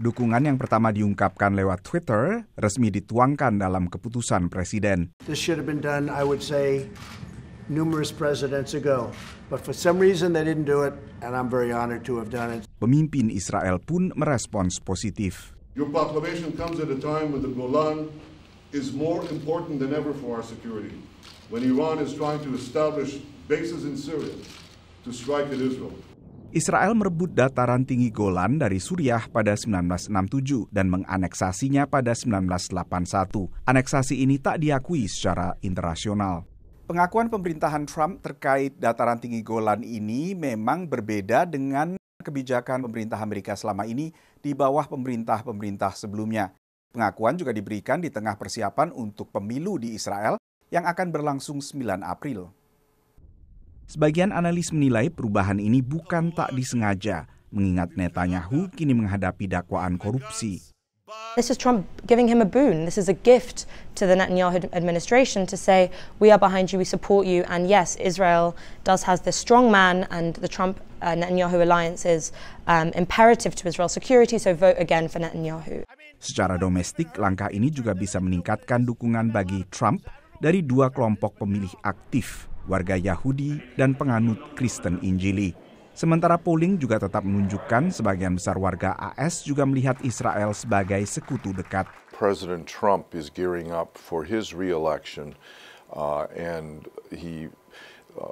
Dukungan yang pertama diungkapkan lewat Twitter resmi dituangkan dalam keputusan presiden. Pemimpin Israel pun merespons positif. Syria Israel merebut dataran tinggi Golan dari Suriah pada 1967 dan menganeksasinya pada 1981. Aneksasi ini tak diakui secara internasional. Pengakuan pemerintahan Trump terkait dataran tinggi Golan ini memang berbeda dengan kebijakan pemerintah Amerika selama ini di bawah pemerintah-pemerintah sebelumnya. Pengakuan juga diberikan di tengah persiapan untuk pemilu di Israel yang akan berlangsung 9 April. Sebagian analis menilai perubahan ini bukan tak disengaja, mengingat Netanyahu kini menghadapi dakwaan korupsi. This is Trump giving him a boon. This is a gift to the Netanyahu administration to say, we are behind you, we support you, and yes, Israel does has this strong man, and the Trump uh, Netanyahu alliance is um, imperative to Israel's security, so vote again for Netanyahu. Secara domestik, langkah ini juga bisa meningkatkan dukungan bagi Trump dari dua kelompok pemilih aktif, warga Yahudi, dan penganut Kristen Injili. Sementara polling juga tetap menunjukkan sebagian besar warga AS juga melihat Israel sebagai sekutu dekat. President Trump is gearing up for his re-election uh, and he uh,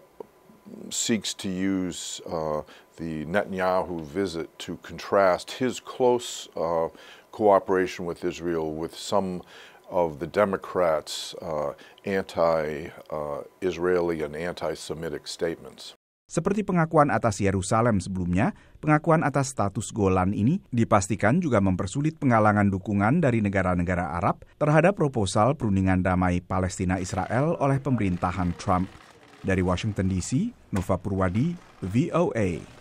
seeks to use uh, the Netanyahu visit to contrast his close uh, cooperation with Israel with some of the Democrats' uh, anti-Israeli uh, and anti-Semitic statements. Seperti pengakuan atas Yerusalem sebelumnya, pengakuan atas status Golan ini dipastikan juga mempersulit penggalangan dukungan dari negara-negara Arab terhadap proposal perundingan damai Palestina-Israel oleh pemerintahan Trump. Dari Washington DC, Nova Purwadi, VOA.